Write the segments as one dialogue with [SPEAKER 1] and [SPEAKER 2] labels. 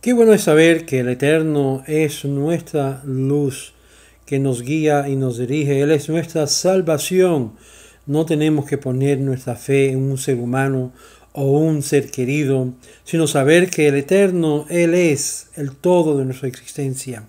[SPEAKER 1] Qué bueno es saber que el Eterno es nuestra luz que nos guía y nos dirige. Él es nuestra salvación. No tenemos que poner nuestra fe en un ser humano o un ser querido, sino saber que el Eterno, Él es el todo de nuestra existencia.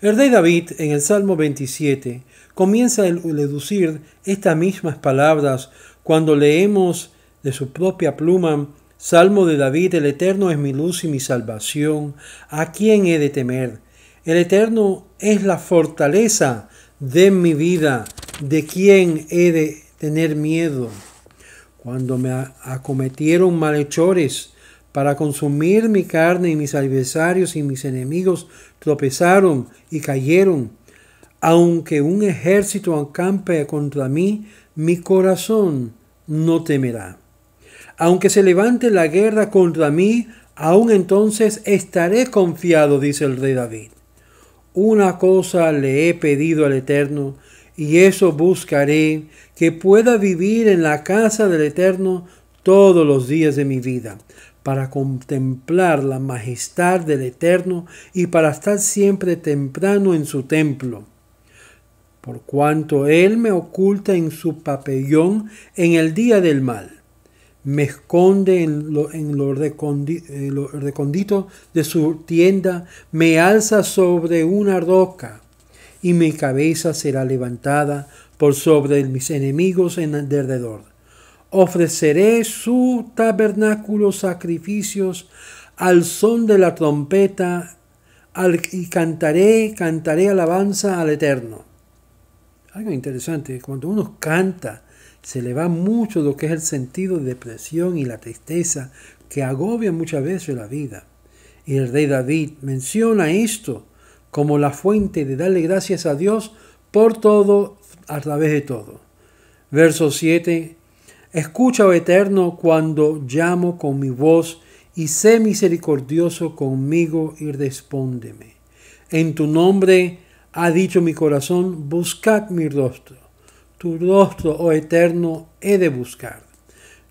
[SPEAKER 1] El rey David en el Salmo 27 comienza a deducir estas mismas palabras cuando leemos de su propia pluma Salmo de David, el Eterno es mi luz y mi salvación. ¿A quién he de temer? El Eterno es la fortaleza de mi vida. ¿De quién he de tener miedo? Cuando me acometieron malhechores para consumir mi carne y mis adversarios y mis enemigos tropezaron y cayeron, aunque un ejército acampe contra mí, mi corazón no temerá. Aunque se levante la guerra contra mí, aún entonces estaré confiado, dice el rey David. Una cosa le he pedido al Eterno, y eso buscaré, que pueda vivir en la casa del Eterno todos los días de mi vida, para contemplar la majestad del Eterno y para estar siempre temprano en su templo. Por cuanto Él me oculta en su pabellón en el día del mal me esconde en lo, en lo, recondito eh, de su tienda, me alza sobre una roca y mi cabeza será levantada por sobre mis enemigos en derredor. Ofreceré su tabernáculo sacrificios al son de la trompeta y cantaré, cantaré alabanza al Eterno. Algo interesante, cuando uno canta, se le va mucho lo que es el sentido de depresión y la tristeza que agobia muchas veces la vida. Y el rey David menciona esto como la fuente de darle gracias a Dios por todo, a través de todo. Verso 7. Escucha, oh Eterno, cuando llamo con mi voz y sé misericordioso conmigo y respóndeme. En tu nombre ha dicho mi corazón, buscad mi rostro. Tu rostro, oh eterno, he de buscar.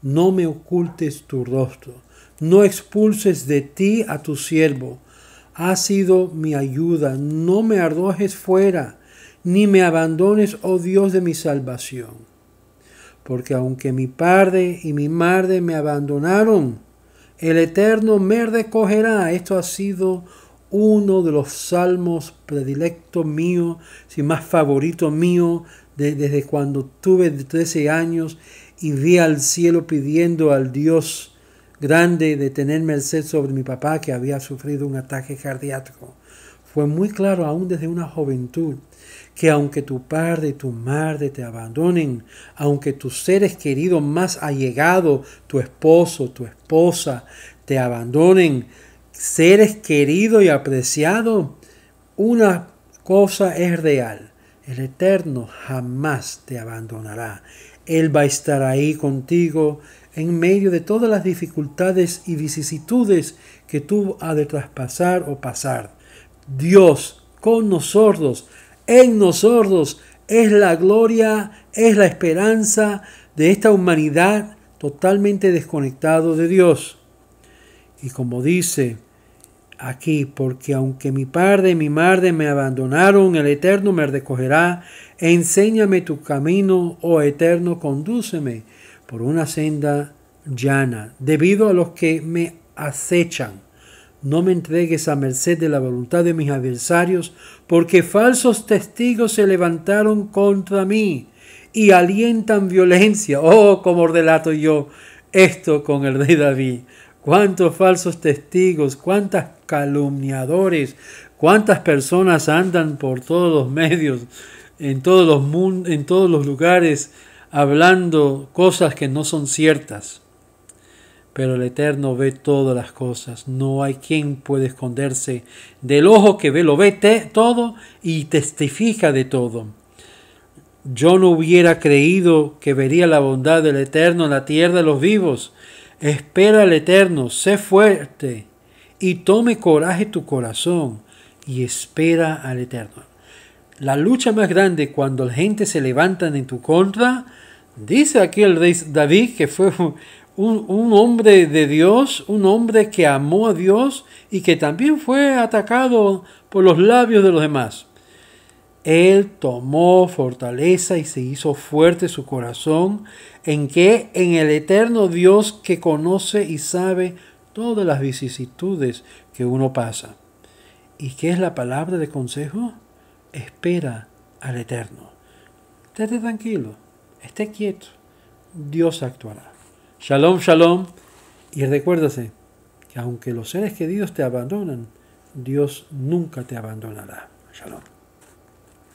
[SPEAKER 1] No me ocultes tu rostro. No expulses de ti a tu siervo. Ha sido mi ayuda. No me arrojes fuera, ni me abandones, oh Dios de mi salvación. Porque aunque mi padre y mi madre me abandonaron, el Eterno me recogerá. Esto ha sido uno de los salmos predilectos mío, si más favorito mío, desde cuando tuve 13 años y vi al cielo pidiendo al Dios grande de tener merced sobre mi papá que había sufrido un ataque cardíaco. Fue muy claro aún desde una juventud que aunque tu padre y tu madre te abandonen, aunque tus seres queridos más allegados, tu esposo, tu esposa, te abandonen, seres querido y apreciado, una cosa es real. El Eterno jamás te abandonará. Él va a estar ahí contigo en medio de todas las dificultades y vicisitudes que tú has de traspasar o pasar. Dios con nosotros, en nosotros, es la gloria, es la esperanza de esta humanidad totalmente desconectado de Dios. Y como dice aquí, porque aunque mi padre y mi madre me abandonaron, el Eterno me recogerá. Enséñame tu camino, oh Eterno, condúceme por una senda llana, debido a los que me acechan. No me entregues a merced de la voluntad de mis adversarios, porque falsos testigos se levantaron contra mí y alientan violencia. Oh, como relato yo esto con el rey David cuántos falsos testigos, cuántas calumniadores, cuántas personas andan por todos los medios, en todos los, en todos los lugares, hablando cosas que no son ciertas. Pero el Eterno ve todas las cosas. No hay quien puede esconderse del ojo que ve, lo ve todo y testifica de todo. Yo no hubiera creído que vería la bondad del Eterno en la tierra de los vivos, Espera al Eterno, sé fuerte y tome coraje tu corazón y espera al Eterno. La lucha más grande cuando la gente se levanta en tu contra, dice aquí el rey David que fue un, un, hombre de Dios, un hombre que amó a Dios y que también fue atacado por los labios de los demás. Él tomó fortaleza y se hizo fuerte su corazón en que en el eterno Dios que conoce y sabe todas las vicisitudes que uno pasa. ¿Y qué es la palabra de consejo? Espera al eterno. Esté tranquilo, esté quieto. Dios actuará. Shalom, shalom. Y recuérdase que aunque los seres queridos te abandonan, Dios nunca te abandonará. Shalom.